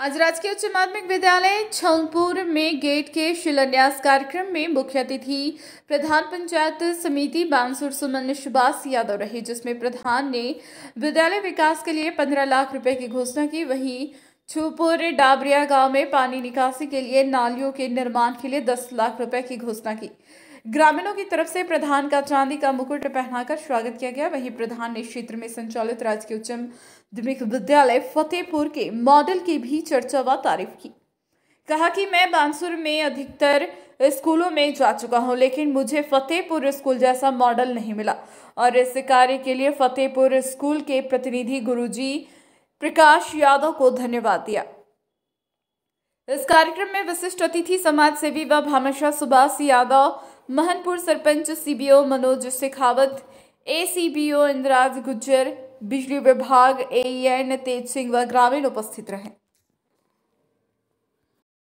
आज राजकीय उच्च माध्यमिक विद्यालय छलपुर में गेट के शिलान्यास कार्यक्रम में मुख्य अतिथि प्रधान पंचायत समिति बानसुर सुमन सुभाष यादव रहे जिसमें प्रधान ने विद्यालय विकास के लिए पंद्रह लाख रुपए की घोषणा की वहीं छुपुर डाबरिया गांव में पानी निकासी के लिए नालियों के निर्माण के लिए दस लाख रुपए की घोषणा की ग्रामीणों की तरफ से प्रधान का चांदी का मुकुट पहनाकर स्वागत किया गया वहीं प्रधान ने क्षेत्र में संचालित राजकीय उच्च माध्यमिक विद्यालय फतेहपुर के मॉडल की भी चर्चा व तारीफ की कहा कि मैं बांसुर में अधिकतर स्कूलों में जा चुका हूं लेकिन मुझे फतेहपुर स्कूल जैसा मॉडल नहीं मिला और इस कार्य के लिए फतेहपुर स्कूल के प्रतिनिधि गुरुजी प्रकाश यादव को धन्यवाद दिया इस कार्यक्रम में विशिष्ट अतिथि समाज सेवी व Bhamashah Subhash Yadav Mahanpur sarpanch CBO Manoj Shekhawat A C B O Indraj Gujjar बिजली विभाग एन तेज सिंह व ग्रामीण उपस्थित रहे